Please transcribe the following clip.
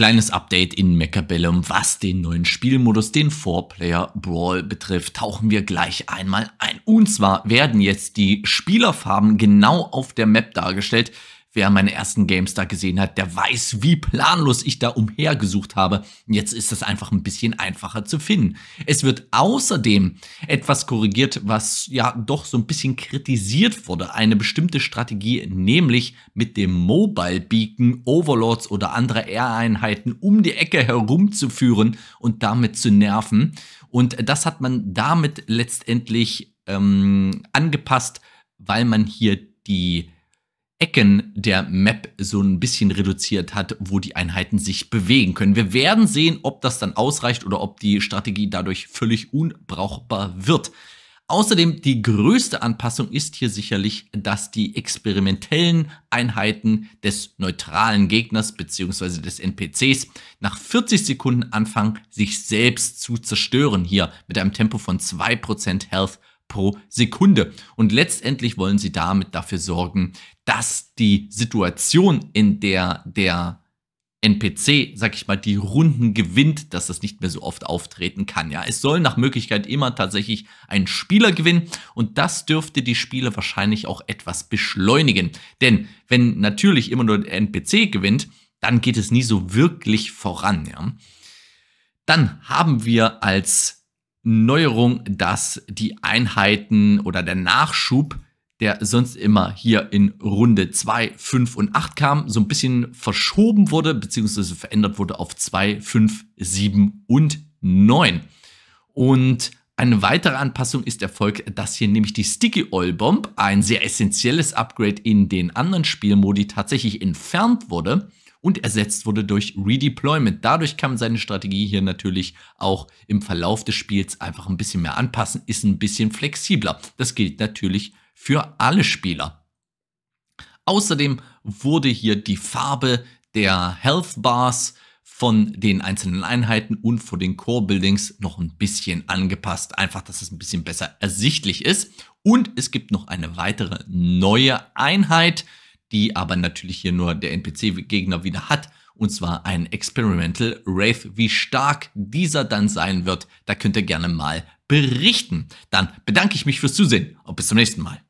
kleines Update in Mechabellum, was den neuen Spielmodus, den Four-Player Brawl betrifft, tauchen wir gleich einmal ein. Und zwar werden jetzt die Spielerfarben genau auf der Map dargestellt, Wer meine ersten Games da gesehen hat, der weiß, wie planlos ich da umhergesucht habe. Jetzt ist das einfach ein bisschen einfacher zu finden. Es wird außerdem etwas korrigiert, was ja doch so ein bisschen kritisiert wurde. Eine bestimmte Strategie, nämlich mit dem Mobile Beacon Overlords oder andere Air-Einheiten um die Ecke herumzuführen und damit zu nerven. Und das hat man damit letztendlich ähm, angepasst, weil man hier die Ecken der Map so ein bisschen reduziert hat, wo die Einheiten sich bewegen können. Wir werden sehen, ob das dann ausreicht oder ob die Strategie dadurch völlig unbrauchbar wird. Außerdem die größte Anpassung ist hier sicherlich, dass die experimentellen Einheiten des neutralen Gegners bzw. des NPCs nach 40 Sekunden anfangen, sich selbst zu zerstören. Hier mit einem Tempo von 2% Health pro Sekunde. Und letztendlich wollen sie damit dafür sorgen, dass die Situation, in der der NPC, sag ich mal, die Runden gewinnt, dass das nicht mehr so oft auftreten kann. Ja, es soll nach Möglichkeit immer tatsächlich ein Spieler gewinnen und das dürfte die Spiele wahrscheinlich auch etwas beschleunigen. Denn wenn natürlich immer nur der NPC gewinnt, dann geht es nie so wirklich voran. Ja? Dann haben wir als Neuerung, dass die Einheiten oder der Nachschub, der sonst immer hier in Runde 2, 5 und 8 kam, so ein bisschen verschoben wurde, beziehungsweise verändert wurde auf 2, 5, 7 und 9. Und eine weitere Anpassung ist erfolgt, dass hier nämlich die Sticky Oil Bomb, ein sehr essentielles Upgrade in den anderen Spielmodi, tatsächlich entfernt wurde und ersetzt wurde durch Redeployment. Dadurch kann man seine Strategie hier natürlich auch im Verlauf des Spiels einfach ein bisschen mehr anpassen, ist ein bisschen flexibler. Das gilt natürlich für alle Spieler. Außerdem wurde hier die Farbe der Health Bars von den einzelnen Einheiten und von den Core Buildings noch ein bisschen angepasst. Einfach, dass es ein bisschen besser ersichtlich ist. Und es gibt noch eine weitere neue Einheit, die aber natürlich hier nur der NPC-Gegner wieder hat. Und zwar ein Experimental Wraith. Wie stark dieser dann sein wird, da könnt ihr gerne mal berichten. Dann bedanke ich mich fürs Zusehen und bis zum nächsten Mal.